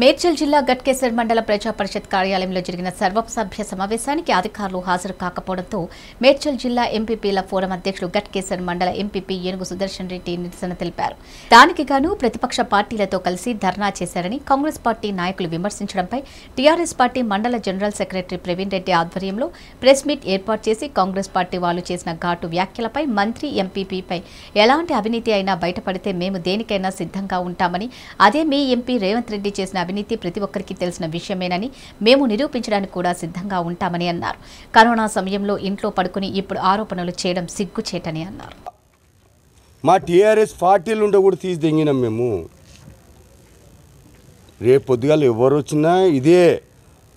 మేడ్చల్ జిల్లా గట్కేసర్ మండల ప్రజాపరిషత్ కార్యాలయంలో జరిగిన సర్వసభ్య సమావేశానికి అధికారులు హాజరు కాకపోవడంతో మేడ్చల్ జిల్లా ఎంపీపీల ఫోరం అధ్యక్షులు గట్కేసర్ మండల ఎంపీపీ ఏనుగు సుదర్శన్ రెడ్డి నిరసన తెలిపారు దానికి గాను ప్రతిపక్ష పార్టీలతో కలిసి ధర్నా చేశారని కాంగ్రెస్ పార్టీ నాయకులు విమర్శించడంపై టీఆర్ఎస్ పార్టీ మండల జనరల్ సెక్రటరీ ప్రవీణ్ రెడ్డి ఆధ్వర్యంలో ప్రెస్ మీట్ ఏర్పాటు చేసి కాంగ్రెస్ పార్టీ వాళ్ళు చేసిన ఘాటు వ్యాఖ్యలపై మంత్రి ఎంపీపీపై ఎలాంటి అవినీతి అయినా బయటపడితే మేము దేనికైనా సిద్ధంగా ఉంటామని అదే మీ ఎంపీ రేవంత్ రెడ్డి చేసిన అవినీతి ప్రతి ఒక్కరికి తెలిసిన విషయమేనని మేము నిరూపించడానికి కూడా సిద్ధంగా ఉంటామని అన్నారు కరోనా సమయంలో ఇంట్లో పడుకుని ఇప్పుడు ఆరోపణలు చేయడం సిగ్గుచేటని అన్నారు మా టీఆర్ఎస్ పార్టీలు ఉంటే కూడా తీసి తెంగినాం మేము రేపు పొద్దుగాలు ఎవరు వచ్చినా ఇదే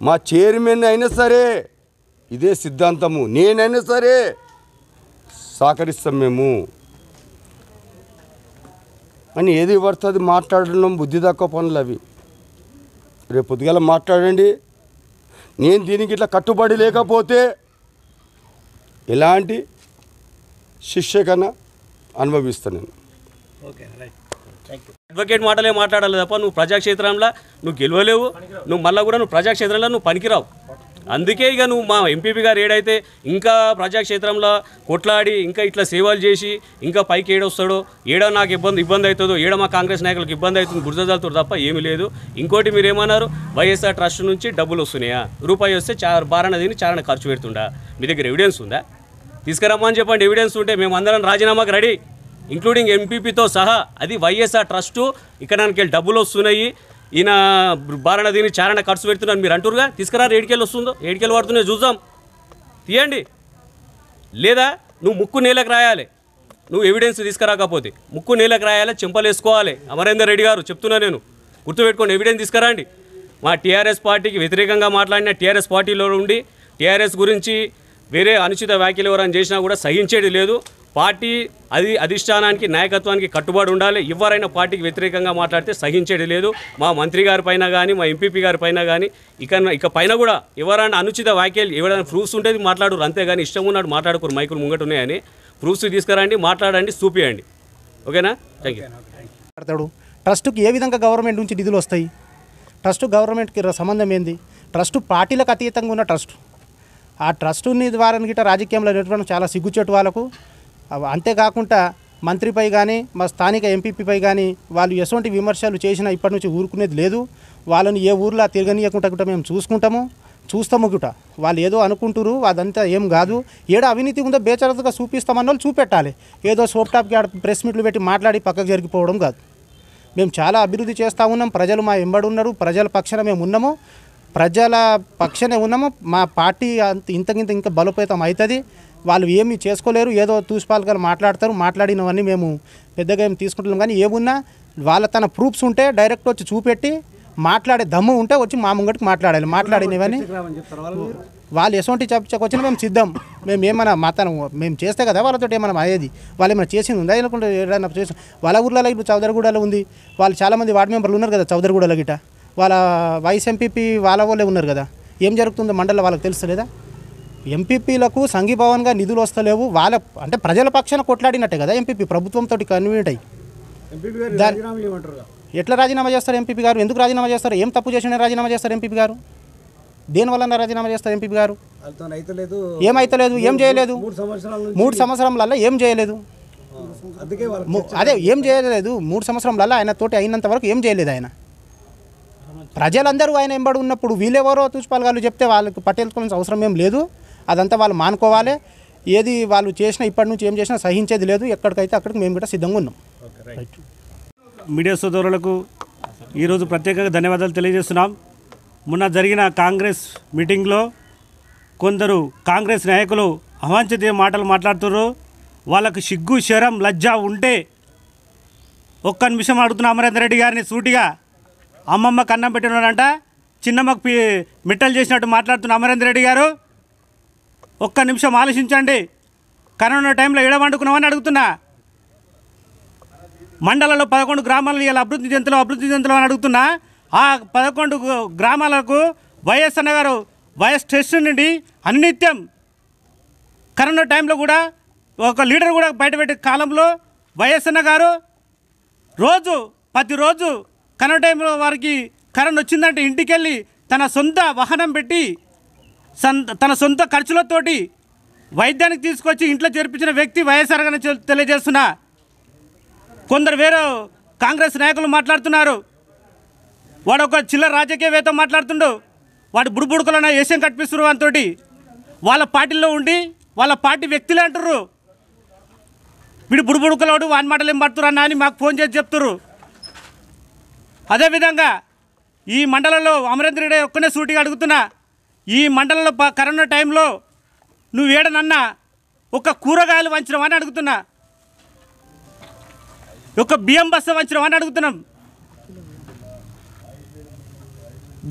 మా చైర్మన్ అయినా సరే ఇదే సిద్ధాంతము నేనైనా సరే సహకరిస్తాం మేము అని ఏది పడుతుంది మాట్లాడడం బుద్ధి తక్కువ పనులు అవి రేపు పొద్దుగాల మాట్లాడండి నేను దీనికి ఇట్లా కట్టుబడి లేకపోతే ఎలాంటి శిక్ష కన్నా అనుభవిస్తాను నేను అడ్వకేట్ మాటలే మాట్లాడాలి తప్ప నువ్వు ప్రజాక్షేత్రంలో నువ్వు గెలవలేవు నువ్వు మళ్ళీ కూడా నువ్వు ప్రజాక్షేత్రంలో నువ్వు పనికిరావు అందుకే ఇక నువ్వు మా ఎంపీపీ గారు ఏడైతే ఇంకా ప్రజాక్షేత్రంలో కొట్లాడి ఇంకా ఇట్లా సేవలు చేసి ఇంకా పైకి ఏడొస్తాడో ఏడో నాకు ఇబ్బంది ఇబ్బంది అవుతుందో ఏడో మా కాంగ్రెస్ నాయకులకు ఇబ్బంది అవుతుంది బురదలుతో తప్ప ఏమీ లేదు ఇంకోటి మీరు ఏమన్నారు వైఎస్ఆర్ ట్రస్ట్ నుంచి డబ్బులు వస్తున్నాయా రూపాయి వస్తే చార బారణ దీన్ని చారణ ఖర్చు పెడుతుండా మీ దగ్గర ఎవిడెన్స్ ఉందా తీసుకురమ్మని చెప్పండి ఎవిడెన్స్ ఉంటే మేము అందరం రాజీనామాకు రెడీ ఇంక్లూడింగ్ ఎంపీపీతో సహా అది వైఎస్ఆర్ ట్రస్టు ఇక్కడ నాకు డబ్బులు వస్తున్నాయి ఈయన బారణ దీని చారణ ఖర్చు పెడుతున్నారు మీరు అంటురుగా తీసుకురా ఏడికెళ్ళి వస్తుందో ఏడికెళ్ళి వాడుతున్నా చూద్దాం తీయండి లేదా నువ్వు ముక్కు నేలకు రాయాలి నువ్వు ఎవిడెన్స్ తీసుకురాకపోతే ముక్కు నేలకు రాయాలి చెంపలు వేసుకోవాలి అమరేందర్ రెడ్డి గారు చెప్తున్నా నేను గుర్తుపెట్టుకోండి ఎవిడెన్స్ తీసుకురండి మా టీఆర్ఎస్ పార్టీకి వ్యతిరేకంగా మాట్లాడిన టీఆర్ఎస్ పార్టీలో ఉండి టీఆర్ఎస్ గురించి వేరే అనుచిత వ్యాఖ్యలు ఎవరైనా చేసినా కూడా సహించేది లేదు పార్టీ అది అధిష్టానానికి నాయకత్వానికి కట్టుబడి ఉండాలి ఎవరైనా పార్టీకి వ్యతిరేకంగా మాట్లాడితే సహించేది లేదు మా మంత్రి గారి పైన కానీ మా ఎంపీపీ గారి పైన కానీ ఇక ఇక పైన కూడా ఎవరైనా అనుచిత వ్యాఖ్యలు ఎవరైనా ప్రూఫ్స్ ఉంటే మాట్లాడరు అంతేగాని ఇష్టం ఉన్నాడు మాట్లాడుకోరు మైకులు ముంగట ఉన్నాయని ప్రూఫ్స్ తీసుకురండి మాట్లాడండి చూపియండి ఓకేనా థ్యాంక్ యూ ట్రస్ట్కి ఏ విధంగా గవర్నమెంట్ నుంచి నిధులు వస్తాయి ట్రస్ట్ గవర్నమెంట్కి సంబంధం ఏంది ట్రస్ట్ పార్టీలకు అతీతంగా ఉన్న ట్రస్ట్ ఆ ట్రస్ట్ని ద్వారా గిట్ట రాజకీయంలో నేర్పడం చాలా సిగ్గుచేటు వాళ్ళకు అంతేకాకుండా మంత్రిపై కానీ మా స్థానిక ఎంపీపీపై కానీ వాళ్ళు ఎటువంటి విమర్శలు చేసినా ఇప్పటి నుంచి ఊరుకునేది లేదు వాళ్ళని ఏ ఊర్లో తిరగనీయకుండా కూడా మేము చూసుకుంటాము చూస్తాము గుట వాళ్ళు ఏదో అనుకుంటారు అదంతా ఏం కాదు ఏడ అవినీతి ఉందో బేచరతగా చూపిస్తామన్న వాళ్ళు చూపెట్టాలి ఏదో సోప్ టాప్కి ఆడ ప్రెస్ మీట్లు పెట్టి మాట్లాడి పక్కకు జరిగిపోవడం కాదు మేము చాలా అభివృద్ధి చేస్తూ ఉన్నాం ప్రజలు మా ఉన్నారు ప్రజల పక్షాన మేము ఉన్నాము ప్రజల పక్షనే ఉన్నాము మా పార్టీ అంత ఇంతకింత ఇంకా బలోపేతం అవుతుంది వాళ్ళు ఏమి చేసుకోలేరు ఏదో తూసిపాలకలు మాట్లాడతారు మాట్లాడినవన్నీ మేము పెద్దగా ఏం తీసుకుంటున్నాం కానీ ఏమున్నా వాళ్ళ తన ప్రూఫ్స్ ఉంటే డైరెక్ట్ వచ్చి చూపెట్టి మాట్లాడే దమ్ము ఉంటే వచ్చి మా ముంగటికి మాట్లాడాలి మాట్లాడినవని వాళ్ళు ఎటువంటి చెప్పకొచ్చినా మేము సిద్ధం మేము ఏమైనా మాతనం మేము చేస్తే కదా వాళ్ళతో ఏమైనా అయ్యేది వాళ్ళు ఏమైనా చేసింది ఉందా అనుకుంటే ఏదైనా చేసి వాళ్ళ ఊర్లలో ఇప్పుడు చౌదరగూడలో ఉంది వాళ్ళు చాలామంది వార్డు మెంబర్లు ఉన్నారు కదా చౌదరగూడలో గిట వాళ్ళ వైస్ ఎంపీపీ వాళ్ళ వాళ్ళే ఉన్నారు కదా ఏం జరుగుతుందో మండలిలో వాళ్ళకి తెలుస్తలేదా ఎంపీపీలకు సంఘీభావన్గా నిధులు వస్తలేవు వాళ్ళ అంటే ప్రజల పక్షాన కొట్లాడినట్టే కదా ఎంపీపీ ప్రభుత్వంతో కన్వీనెంట్ అయ్యి ఎట్లా రాజీనామా చేస్తారు ఎంపీపీ గారు ఎందుకు రాజీనామా చేస్తారు ఏం తప్పు చేసిన రాజీనామా చేస్తారు ఎంపీపీ గారు దేనివల్ల రాజీనామా చేస్తారు ఎంపీపీ గారు ఏమైతలేదు ఏం చేయలేదు మూడు సంవత్సరాల ఏం చేయలేదు అదే ఏం చేయలేదు మూడు సంవత్సరాల ఆయన తోటి అయినంత వరకు ఏం చేయలేదు ఆయన ప్రజలందరూ ఆయన ఎంబడి ఉన్నప్పుడు వీళ్ళెవరో తూచిపాలు గారు చెప్తే వాళ్ళకి పట్టేసుకోవాల్సిన అవసరం ఏం లేదు అదంతా వాళ్ళు మానుకోవాలి ఏది వాళ్ళు చేసినా ఇప్పటి నుంచి ఏం చేసినా సహించేది లేదు ఎక్కడికైతే అక్కడికి మేము కూడా సిద్ధంగా ఉన్నాం మీడియా సోదరులకు ఈరోజు ప్రత్యేకంగా ధన్యవాదాలు తెలియజేస్తున్నాం మొన్న జరిగిన కాంగ్రెస్ మీటింగ్లో కొందరు కాంగ్రెస్ నాయకులు అవాంఛనీయ మాటలు మాట్లాడుతున్నారు వాళ్ళకు సిగ్గు శరం లజ్జ ఉంటే ఒక్క నిమిషం అడుగుతున్న అమరేందర్ రెడ్డి గారిని సూటిగా అమ్మమ్మ కన్నం ఉన్నాడంట చిన్నమ్మకు మిట్టలు చేసినట్టు మాట్లాడుతున్న అమరేందర్ రెడ్డి గారు ఒక్క నిమిషం ఆలోచించండి కరోనా టైంలో వండుకున్నామని అడుగుతున్నా మండలంలో పదకొండు గ్రామాలు ఇలా అభివృద్ధి చెందులో అభివృద్ధి చెందులో అని అడుగుతున్నా ఆ పదకొండు గ్రామాలకు వైఎస్ అన్నగారు వైఎస్ టెస్ట్ నుండి అన్నిత్యం కరోనా టైంలో కూడా ఒక లీడర్ కూడా బయటపెట్టే కాలంలో వైఎస్ అన్న గారు రోజు ప్రతిరోజు కరోనా టైంలో వారికి కరోనా వచ్చిందంటే ఇంటికి వెళ్ళి తన సొంత వాహనం పెట్టి తన సొంత ఖర్చులతోటి వైద్యానికి తీసుకొచ్చి ఇంట్లో చేర్పించిన వ్యక్తి వైఎస్ఆర్ గారిని తెలియజేస్తున్న కొందరు వేరే కాంగ్రెస్ నాయకులు మాట్లాడుతున్నారు వాడు ఒక చిల్లర రాజకీయవేత్త మాట్లాడుతుండు వాడు బుడుబుడుకులన్న ఏషియం కట్పిస్తున్నారు అంతోటి వాళ్ళ పార్టీలో ఉండి వాళ్ళ పార్టీ వ్యక్తులే అంటారు వీడు బుడుబుడుకులోడు వాని మాటలు ఏం పడుతురన్నా అని మాకు ఫోన్ చేసి చెప్తున్నారు అదేవిధంగా ఈ మండలంలో అమరేంద్రుడే ఒక్కనే సూటిగా అడుగుతున్నా ఈ మండలంలో కరోనా టైంలో నువ్వు ఏడనన్నా ఒక కూరగాయలు అని అడుగుతున్నా ఒక బియ్యం వంచడం అని అడుగుతున్నాం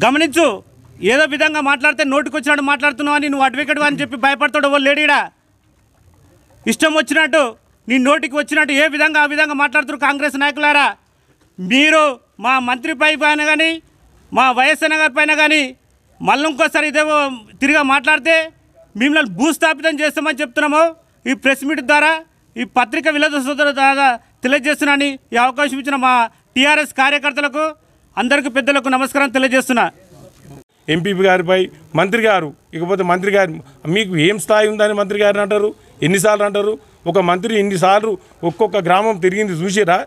గమనించు ఏదో విధంగా మాట్లాడితే నోటికి వచ్చినట్టు మాట్లాడుతున్నావు అని నువ్వు అడ్వకేట్ అని చెప్పి భయపడతాడు ఓ లేడీడా ఇష్టం వచ్చినట్టు నీ నోటికి వచ్చినట్టు ఏ విధంగా ఆ విధంగా మాట్లాడుతున్నారు కాంగ్రెస్ నాయకులారా మీరు మా మంత్రి పై పైన కానీ మా వైఎస్ పైన కానీ మళ్ళీ ఇంకోసారి ఇదేవో తిరిగా మాట్లాడితే మిమ్మల్ని భూస్థాపితం చేస్తామని చెప్తున్నాము ఈ ప్రెస్ మీట్ ద్వారా ఈ పత్రిక విలద సోదరుల ద్వారా తెలియజేస్తున్నాను ఈ అవకాశం ఇచ్చిన మా టీఆర్ఎస్ కార్యకర్తలకు అందరికీ పెద్దలకు నమస్కారం తెలియజేస్తున్నా ఎంపీపీ గారిపై మంత్రి గారు ఇకపోతే మంత్రి గారు మీకు ఏం స్థాయి ఉందని మంత్రి గారిని అంటారు ఎన్నిసార్లు అంటారు ఒక మంత్రి ఎన్నిసార్లు ఒక్కొక్క గ్రామం తిరిగింది చూసిరా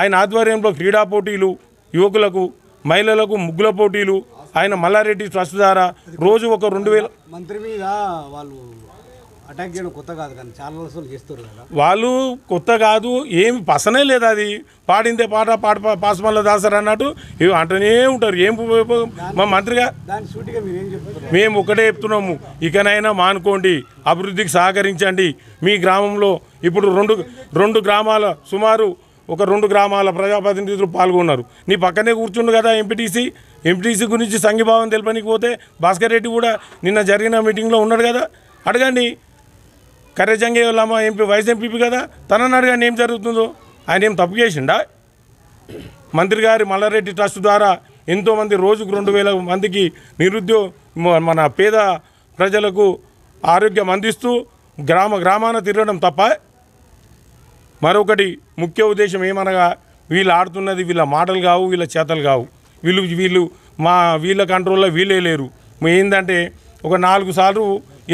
ఆయన ఆధ్వర్యంలో క్రీడా పోటీలు యువకులకు మహిళలకు ముగ్గుల పోటీలు ఆయన మల్లారెడ్డి ట్రస్ట్ ద్వారా రోజు ఒక రెండు వేల మంత్రి మీద వాళ్ళు అటాక్ చేయడం కొత్త కాదు కానీ చాలా రోజులు చేస్తారు వాళ్ళు కొత్త కాదు ఏం పసనే లేదు అది పాడిందే పాట పాట పాసమల్ల దాసర్ అన్నట్టు ఇవి అంటనే ఉంటారు ఏం మా మంత్రిగా మేము ఒకటే చెప్తున్నాము ఇకనైనా మానుకోండి అభివృద్ధికి సహకరించండి మీ గ్రామంలో ఇప్పుడు రెండు రెండు గ్రామాల సుమారు ఒక రెండు గ్రామాల ప్రజాప్రతినిధులు పాల్గొన్నారు నీ పక్కనే కూర్చుండు కదా ఎంపీటీసీ ఎంపీటీసీ గురించి సంఘీభావం తెలపనికి పోతే భాస్కర్ రెడ్డి కూడా నిన్న జరిగిన మీటింగ్లో ఉన్నాడు కదా అడగండి కర్రజంగే లామా ఎంపీ వైస్ ఎంపీపీ కదా తనని అడగండి ఏం జరుగుతుందో ఆయన ఏం తప్పు చేసిండా మంత్రి గారి మల్లారెడ్డి ట్రస్ట్ ద్వారా ఎంతోమంది రోజుకు రెండు వేల మందికి నిరుద్యోగ మన పేద ప్రజలకు ఆరోగ్యం అందిస్తూ గ్రామ గ్రామాన తిరగడం తప్ప మరొకటి ముఖ్య ఉద్దేశం ఏమనగా వీళ్ళు ఆడుతున్నది వీళ్ళ మాటలు కావు వీళ్ళ చేతలు కావు వీళ్ళు వీళ్ళు మా వీళ్ళ కంట్రోల్లో వీళ్ళే లేరు ఏంటంటే ఒక నాలుగు సార్లు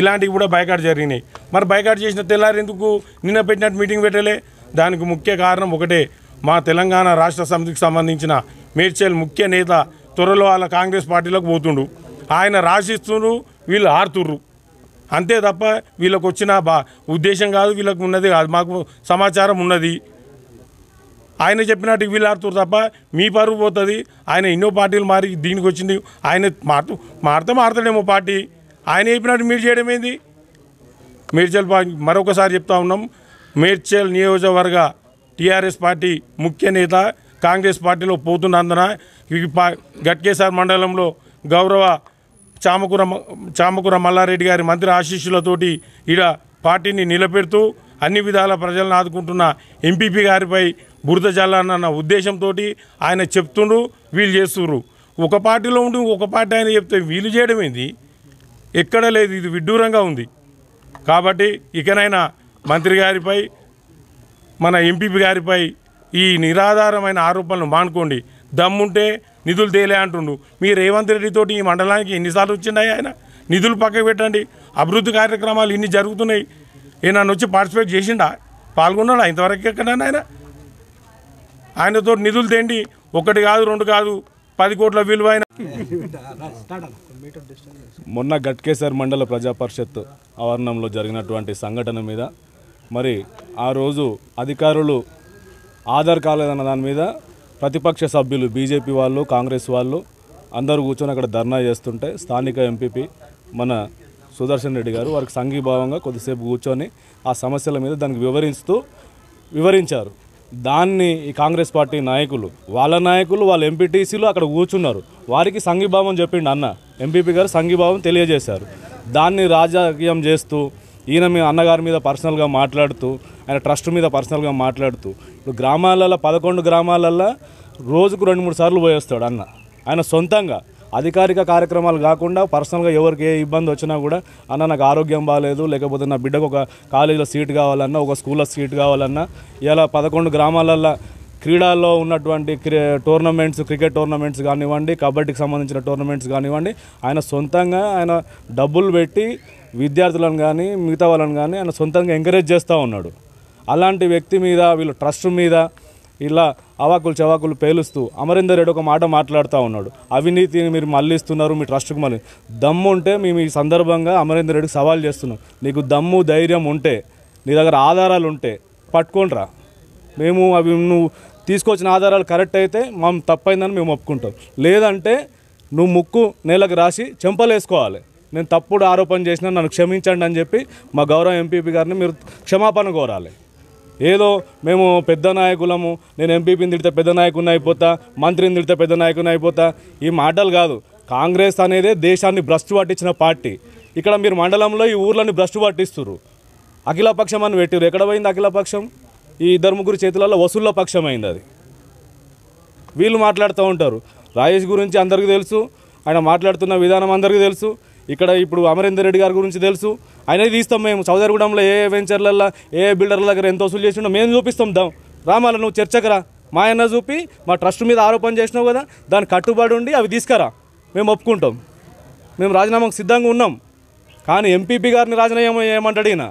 ఇలాంటివి కూడా బైకాట్ జరిగినాయి మరి బైకాట్ చేసిన తెల్లారి ఎందుకు నిన్న పెట్టినట్టు మీటింగ్ పెట్టలే దానికి ముఖ్య కారణం ఒకటే మా తెలంగాణ రాష్ట్ర సమితికి సంబంధించిన మేడ్చల్ ముఖ్య నేత త్వరలో వాళ్ళ కాంగ్రెస్ పార్టీలోకి పోతుండు ఆయన రాసిస్తున్నారు వీళ్ళు ఆడుతుర్రు అంతే తప్ప వీళ్ళకు వచ్చిన బా ఉద్దేశం కాదు వీళ్ళకు ఉన్నది కాదు మాకు సమాచారం ఉన్నది ఆయన చెప్పినట్టు వీళ్ళారుతారు తప్ప మీ పరువు పోతుంది ఆయన ఎన్నో పార్టీలు మారి దీనికి వచ్చింది ఆయన మారుతూ మారితే మారుతాడేమో పార్టీ ఆయన చెప్పినట్టు మీరు చేయడం ఏంది మేడ్చల్ మరొకసారి చెప్తా ఉన్నాం మేడ్చల్ నియోజకవర్గ టీఆర్ఎస్ పార్టీ ముఖ్య నేత కాంగ్రెస్ పార్టీలో పోతున్నందున గట్కేసార్ మండలంలో గౌరవ చామకూర చామకూర మల్లారెడ్డి గారి మంత్రి ఆశీస్సులతోటి ఇలా పార్టీని నిలబెడుతూ అన్ని విధాల ప్రజలను ఆదుకుంటున్న ఎంపీపీ గారిపై బురద జల్లాలన్న ఉద్దేశంతో ఆయన చెప్తుండ్రు వీళ్ళు చేస్తుండ్రు ఒక పార్టీలో ఉండి ఒక పార్టీ ఆయన చెప్తే వీళ్ళు చేయడం ఏంది ఎక్కడ లేదు ఇది విడ్డూరంగా ఉంది కాబట్టి ఇకనైనా మంత్రి గారిపై మన ఎంపీపీ గారిపై ఈ నిరాధారమైన ఆరోపణలు మానుకోండి దమ్ముంటే నిధులు తేలే అంటుండు మీ రేవంత్ రెడ్డితోటి ఈ మండలానికి ఎన్నిసార్లు వచ్చినాయి ఆయన నిధులు పక్కకు పెట్టండి అభివృద్ధి కార్యక్రమాలు ఇన్ని జరుగుతున్నాయి ఈయన నన్ను వచ్చి పార్టిసిపేట్ చేసిండా పాల్గొన్నాడా ఇంతవరకు ఎక్కడ ఆయన ఆయనతో నిధులు తేండి ఒకటి కాదు రెండు కాదు పది కోట్ల విలువైన మొన్న గట్కేసర్ మండల ప్రజా పరిషత్ ఆవరణంలో జరిగినటువంటి సంఘటన మీద మరి ఆ రోజు అధికారులు ఆధార్ కాలేదన్న దాని మీద ప్రతిపక్ష సభ్యులు బీజేపీ వాళ్ళు కాంగ్రెస్ వాళ్ళు అందరూ కూర్చొని అక్కడ ధర్నా చేస్తుంటే స్థానిక ఎంపీపీ మన సుదర్శన్ రెడ్డి గారు వారికి సంఘీభావంగా కొద్దిసేపు కూర్చొని ఆ సమస్యల మీద దానికి వివరిస్తూ వివరించారు దాన్ని ఈ కాంగ్రెస్ పార్టీ నాయకులు వాళ్ళ నాయకులు వాళ్ళ ఎంపీటీసీలు అక్కడ కూర్చున్నారు వారికి సంఘీభావం చెప్పిండు అన్న ఎంపీపీ గారు సంఘీభావం తెలియజేశారు దాన్ని రాజకీయం చేస్తూ ఈయన మీ అన్నగారి మీద పర్సనల్గా మాట్లాడుతూ ఆయన ట్రస్ట్ మీద పర్సనల్గా మాట్లాడుతూ ఇప్పుడు గ్రామాలలో పదకొండు గ్రామాలల్లో రోజుకు రెండు మూడు సార్లు పోయేస్తాడు అన్న ఆయన సొంతంగా అధికారిక కార్యక్రమాలు కాకుండా పర్సనల్గా ఎవరికి ఏ ఇబ్బంది వచ్చినా కూడా అన్న నాకు ఆరోగ్యం బాగాలేదు లేకపోతే నా బిడ్డకు ఒక కాలేజీలో సీట్ కావాలన్నా ఒక స్కూల్లో సీట్ కావాలన్నా ఇలా పదకొండు గ్రామాలల్లో క్రీడల్లో ఉన్నటువంటి టోర్నమెంట్స్ క్రికెట్ టోర్నమెంట్స్ కానివ్వండి కబడ్డీకి సంబంధించిన టోర్నమెంట్స్ కానివ్వండి ఆయన సొంతంగా ఆయన డబ్బులు పెట్టి విద్యార్థులను కానీ మిగతా వాళ్ళని కానీ ఆయన సొంతంగా ఎంకరేజ్ చేస్తూ ఉన్నాడు అలాంటి వ్యక్తి మీద వీళ్ళు ట్రస్ట్ మీద ఇలా అవాకులు చవాకులు పేలుస్తూ అమరేందర్ రెడ్డి ఒక మాట మాట్లాడుతూ ఉన్నాడు అవినీతిని మీరు మళ్ళిస్తున్నారు మీ ట్రస్ట్కు మళ్ళీ దమ్ము ఉంటే మేము ఈ సందర్భంగా అమరేందర్ రెడ్డికి సవాల్ చేస్తున్నాం నీకు దమ్ము ధైర్యం ఉంటే నీ దగ్గర ఆధారాలు ఉంటే పట్టుకోండిరా మేము అవి నువ్వు తీసుకొచ్చిన ఆధారాలు కరెక్ట్ అయితే మా తప్పైందని మేము ఒప్పుకుంటాం లేదంటే నువ్వు ముక్కు నేలకు రాసి చెంపలేసుకోవాలి నేను తప్పుడు ఆరోపణ చేసిన నన్ను క్షమించండి అని చెప్పి మా గౌరవ ఎంపీపీ గారిని మీరు క్షమాపణ కోరాలి ఏదో మేము పెద్ద నాయకులము నేను ఎంపీపీని తిడితే పెద్ద నాయకుని అయిపోతా మంత్రిని తిడితే పెద్ద నాయకుని అయిపోతా ఈ మాటలు కాదు కాంగ్రెస్ అనేదే దేశాన్ని భ్రష్టు పట్టించిన పార్టీ ఇక్కడ మీరు మండలంలో ఈ ఊర్లని భ్రష్టు పట్టిస్తున్నారు అఖిలపక్షం అని పెట్టిరు ఎక్కడ పోయింది అఖిలపక్షం ఈ ఇద్దరు ముగ్గురు చేతులలో వసూళ్ళ పక్షం అయింది అది వీళ్ళు మాట్లాడుతూ ఉంటారు రాజేష్ గురించి అందరికీ తెలుసు ఆయన మాట్లాడుతున్న విధానం అందరికీ తెలుసు ఇక్కడ ఇప్పుడు అమరేందర్ రెడ్డి గారి గురించి తెలుసు ఆయన తీస్తాం మేము సౌదర్గూడెంలో ఏ వెంచర్లలో ఏ బిల్డర్ల దగ్గర ఎంత వసూలు చేసిండో మేము చూపిస్తాం దాం రామాల నువ్వు చర్చకరా మా ఆయన చూపి మా ట్రస్ట్ మీద ఆరోపణ చేసినావు కదా దాని కట్టుబడి ఉండి అవి తీసుకురా మేము ఒప్పుకుంటాం మేము రాజీనామాకు సిద్ధంగా ఉన్నాం కానీ ఎంపీపీ గారిని రాజీనామా ఏమంటాడు ఈయన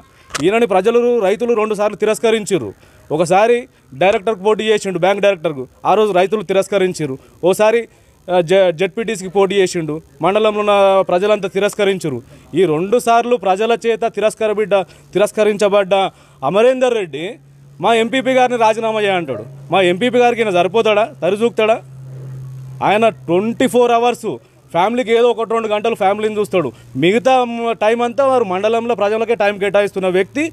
ఈయనని ప్రజలు రైతులు రెండుసార్లు తిరస్కరించారు ఒకసారి డైరెక్టర్కు పోటీ చేసిండు బ్యాంక్ డైరెక్టర్కు ఆ రోజు రైతులు తిరస్కరించారు ఓసారి జడ్పీటీసీకి పోటీ చేసిండు మండలంలో ఉన్న ప్రజలంతా తిరస్కరించరు ఈ రెండు సార్లు ప్రజల చేత తిరస్కరబిడ్డ తిరస్కరించబడ్డ అమరేందర్ రెడ్డి మా ఎంపీపీ గారిని రాజీనామా చేయంటాడు మా ఎంపీపీ గారికి ఈయన సరిపోతాడా తరిచూపుతాడా ఆయన ట్వంటీ ఫోర్ అవర్స్ ఫ్యామిలీకి ఏదో ఒకటి రెండు గంటలు ఫ్యామిలీని చూస్తాడు మిగతా టైం అంతా వారు మండలంలో ప్రజలకే టైం కేటాయిస్తున్న వ్యక్తి